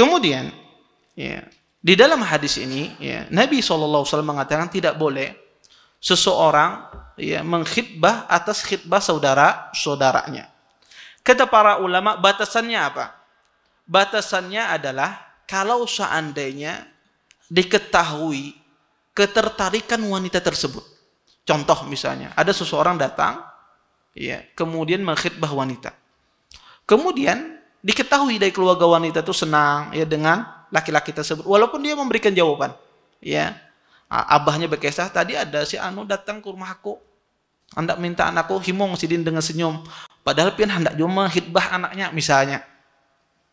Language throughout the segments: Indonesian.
Kemudian, ya, di dalam hadis ini, ya, Nabi SAW mengatakan tidak boleh seseorang ya, mengkhidbah atas khidbah saudara-saudaranya. Kata para ulama, batasannya apa? Batasannya adalah kalau seandainya diketahui ketertarikan wanita tersebut. Contoh misalnya, ada seseorang datang, ya, kemudian mengkhidbah wanita. Kemudian diketahui dari keluarga wanita itu senang ya dengan laki-laki tersebut walaupun dia memberikan jawaban ya abahnya berkisah tadi ada si anu datang ke rumah aku hendak minta anakku himong sidin dengan senyum padahal pian hendak cuma hitbah anaknya misalnya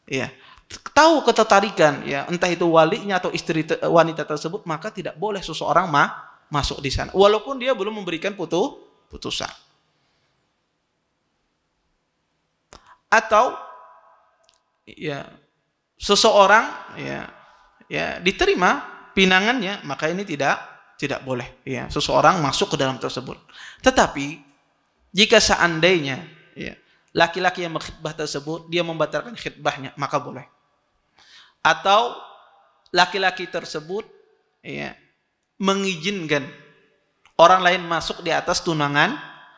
ya tahu ketertarikan ya entah itu walinya atau istri wanita tersebut maka tidak boleh seseorang ma masuk di sana walaupun dia belum memberikan putu putusan atau ya seseorang ya ya diterima pinangannya maka ini tidak tidak boleh ya seseorang masuk ke dalam tersebut tetapi jika seandainya ya laki-laki yang berkhidbah tersebut dia membatalkan khidbahnya maka boleh atau laki-laki tersebut ya mengizinkan orang lain masuk di atas tunangan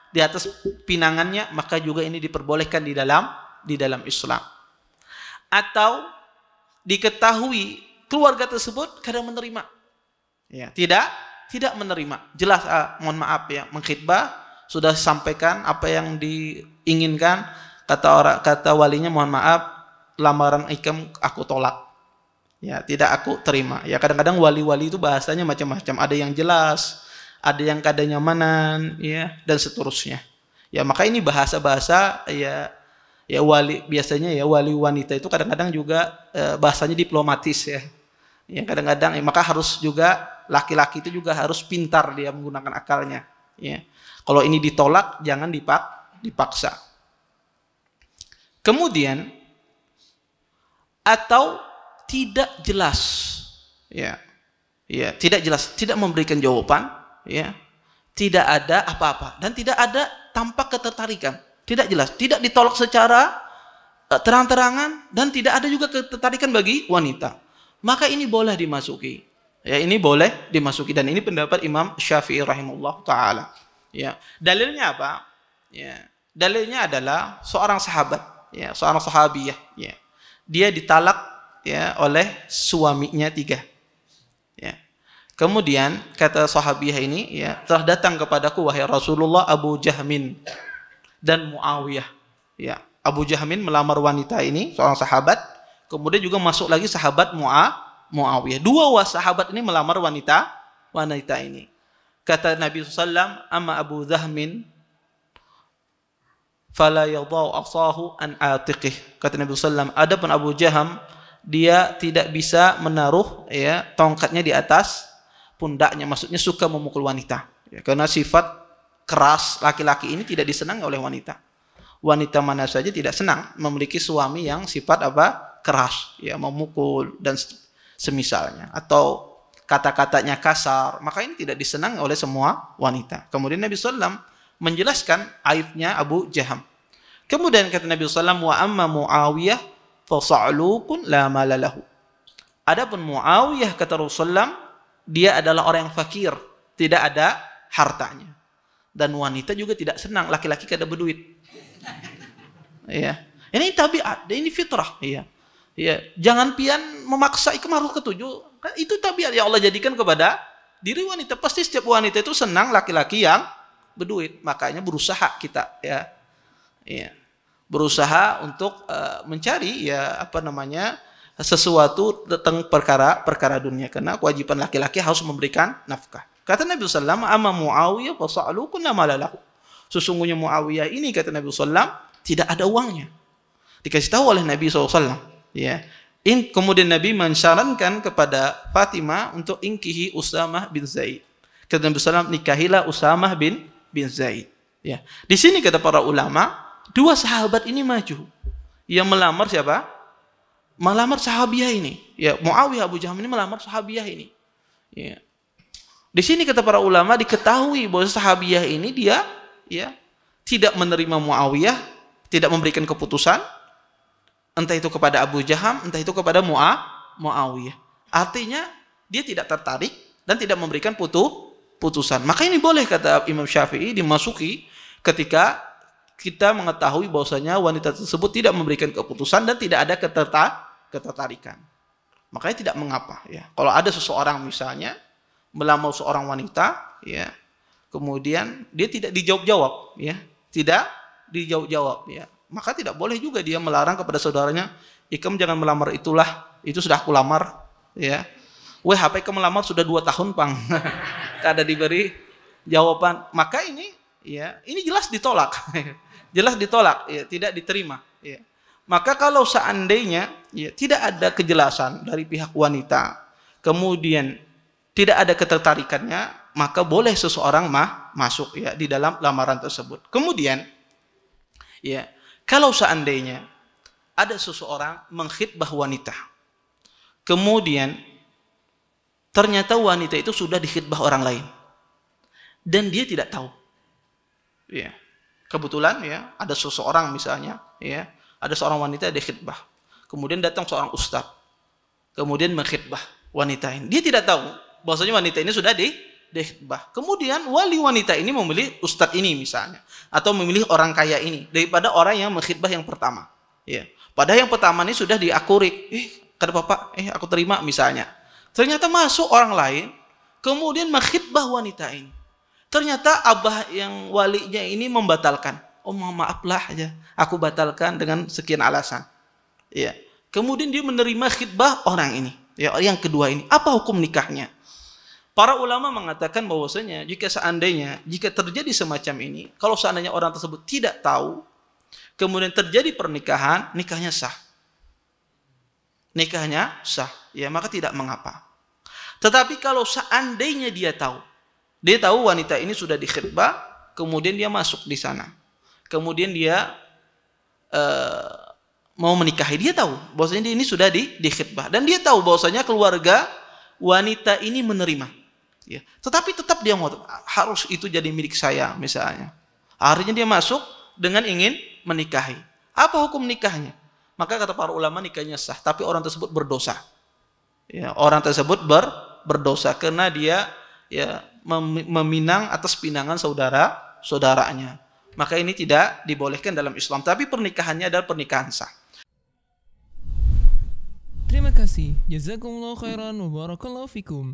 di atas pinangannya maka juga ini diperbolehkan di dalam di dalam Islam atau diketahui keluarga tersebut kadang menerima. Ya. Tidak, tidak menerima. Jelas, ah, mohon maaf ya, mengkhidbah sudah sampaikan apa yang diinginkan kata orang kata walinya mohon maaf lamaran ikam aku tolak ya tidak aku terima ya kadang-kadang wali-wali itu bahasanya macam-macam ada yang jelas ada yang kadang nyamanan ya dan seterusnya ya maka ini bahasa-bahasa ya ya wali biasanya ya wali wanita itu kadang-kadang juga eh, bahasanya diplomatis ya. Ya kadang-kadang ya, maka harus juga laki-laki itu juga harus pintar dia menggunakan akalnya ya. Kalau ini ditolak jangan dipak dipaksa. Kemudian atau tidak jelas ya. Ya, tidak jelas, tidak memberikan jawaban ya. Tidak ada apa-apa dan tidak ada tampak ketertarikan tidak jelas, tidak ditolak secara e, terang-terangan dan tidak ada juga ketertarikan bagi wanita. Maka ini boleh dimasuki. Ya, ini boleh dimasuki dan ini pendapat Imam Syafi'i rahimahullah taala. Ya. Dalilnya apa? Ya. Dalilnya adalah seorang sahabat, ya, seorang sahabiyah, ya. Dia ditalak ya oleh suaminya tiga. Ya. Kemudian kata sahabiyah ini ya telah datang kepadaku wahai Rasulullah Abu Jahmin dan Muawiyah. Ya, Abu Jahmin melamar wanita ini seorang sahabat, kemudian juga masuk lagi sahabat Mu'a Muawiyah. Dua sahabat ini melamar wanita wanita ini. Kata Nabi SAW, Amma Abu Jahmin fala yadau asahu an atiqih. Kata Nabi SAW, adapun Abu Jaham, dia tidak bisa menaruh ya tongkatnya di atas pundaknya. Maksudnya suka memukul wanita. Ya, karena sifat keras laki-laki ini tidak disenangi oleh wanita. Wanita mana saja tidak senang memiliki suami yang sifat apa? keras, ya memukul dan semisalnya atau kata-katanya kasar, maka ini tidak disenang oleh semua wanita. Kemudian Nabi sallam menjelaskan aibnya Abu Jaham. Kemudian kata Nabi sallam wa amma Muawiyah fasalukun la malalahu. Adapun Muawiyah kata Rasulullah, dia adalah orang yang fakir, tidak ada hartanya dan wanita juga tidak senang laki-laki kada berduit. Iya. Ini tabiat, ah, ini fitrah, iya. Iya, jangan pian memaksa ikmaruh ketujuh. Kan itu tabiat yang Allah jadikan kepada diri wanita. Pasti setiap wanita itu senang laki-laki yang berduit. Makanya berusaha kita ya. Iya. Berusaha untuk uh, mencari ya apa namanya? sesuatu tentang perkara perkara dunia karena kewajiban laki-laki harus memberikan nafkah. Kata Nabi SAW, Amma Muawiyah fasa'alu kunna malalahu. Sesungguhnya Muawiyah ini, kata Nabi SAW, tidak ada uangnya. Dikasih tahu oleh Nabi SAW. Ya. In, kemudian Nabi mensyarankan kepada Fatimah untuk ingkihi Usamah bin Zaid. Kata Nabi SAW, nikahilah Usamah bin bin Zaid. Ya. Di sini kata para ulama, dua sahabat ini maju. Yang melamar siapa? Melamar sahabiah ini. Ya, Muawiyah Abu Jahm ini melamar sahabiah ini. Ya. Di sini kata para ulama diketahui bahwa Sahabiyah ini dia ya tidak menerima Muawiyah, tidak memberikan keputusan entah itu kepada Abu Jaham, entah itu kepada Muawiyah. Artinya dia tidak tertarik dan tidak memberikan putu putusan. Maka ini boleh kata Imam Syafi'i dimasuki ketika kita mengetahui bahwasanya wanita tersebut tidak memberikan keputusan dan tidak ada ketertarikan. Makanya tidak mengapa ya. Kalau ada seseorang misalnya melamau seorang wanita, ya. Kemudian dia tidak dijawab-jawab, ya. Tidak dijawab-jawab, ya. Maka tidak boleh juga dia melarang kepada saudaranya, "Ikam jangan melamar itulah, itu sudah aku lamar." Ya. Weh, HP kamu melamar sudah dua tahun, Pang. tidak ada diberi jawaban. Maka ini ya, ini jelas ditolak. jelas ditolak, ya, tidak diterima, ya. Maka kalau seandainya ya, tidak ada kejelasan dari pihak wanita, kemudian tidak ada ketertarikannya, maka boleh seseorang mah masuk ya di dalam lamaran tersebut. Kemudian ya, kalau seandainya ada seseorang mengkhitbah wanita. Kemudian ternyata wanita itu sudah dikhitbah orang lain. Dan dia tidak tahu. Ya. Kebetulan ya, ada seseorang misalnya, ya, ada seorang wanita dikhitbah. Kemudian datang seorang ustaz. Kemudian mengkhitbah wanita ini. Dia tidak tahu bahwasanya wanita ini sudah di dehbah. Kemudian wali wanita ini memilih ustadz ini misalnya atau memilih orang kaya ini daripada orang yang mengkhidbah yang pertama. Ya. Padahal yang pertama ini sudah diakuri. Eh, kata bapak, eh aku terima misalnya. Ternyata masuk orang lain, kemudian mengkhidbah wanita ini. Ternyata abah yang walinya ini membatalkan. Oh maaflah aja, aku batalkan dengan sekian alasan. Ya. Kemudian dia menerima khidbah orang ini, ya, yang kedua ini. Apa hukum nikahnya? Para ulama mengatakan bahwasanya jika seandainya jika terjadi semacam ini, kalau seandainya orang tersebut tidak tahu, kemudian terjadi pernikahan, nikahnya sah. Nikahnya sah, ya maka tidak mengapa. Tetapi kalau seandainya dia tahu, dia tahu wanita ini sudah dikhidbah, kemudian dia masuk di sana. Kemudian dia uh, mau menikahi, dia tahu bahwasanya dia ini sudah di dikhidbah dan dia tahu bahwasanya keluarga wanita ini menerima ya. Tetapi tetap dia ngotot harus itu jadi milik saya misalnya. Akhirnya dia masuk dengan ingin menikahi. Apa hukum nikahnya? Maka kata para ulama nikahnya sah, tapi orang tersebut berdosa. Ya, orang tersebut ber, berdosa karena dia ya mem meminang atas pinangan saudara saudaranya. Maka ini tidak dibolehkan dalam Islam, tapi pernikahannya adalah pernikahan sah. Terima kasih. Jazakumullah khairan wa barakallahu fikum.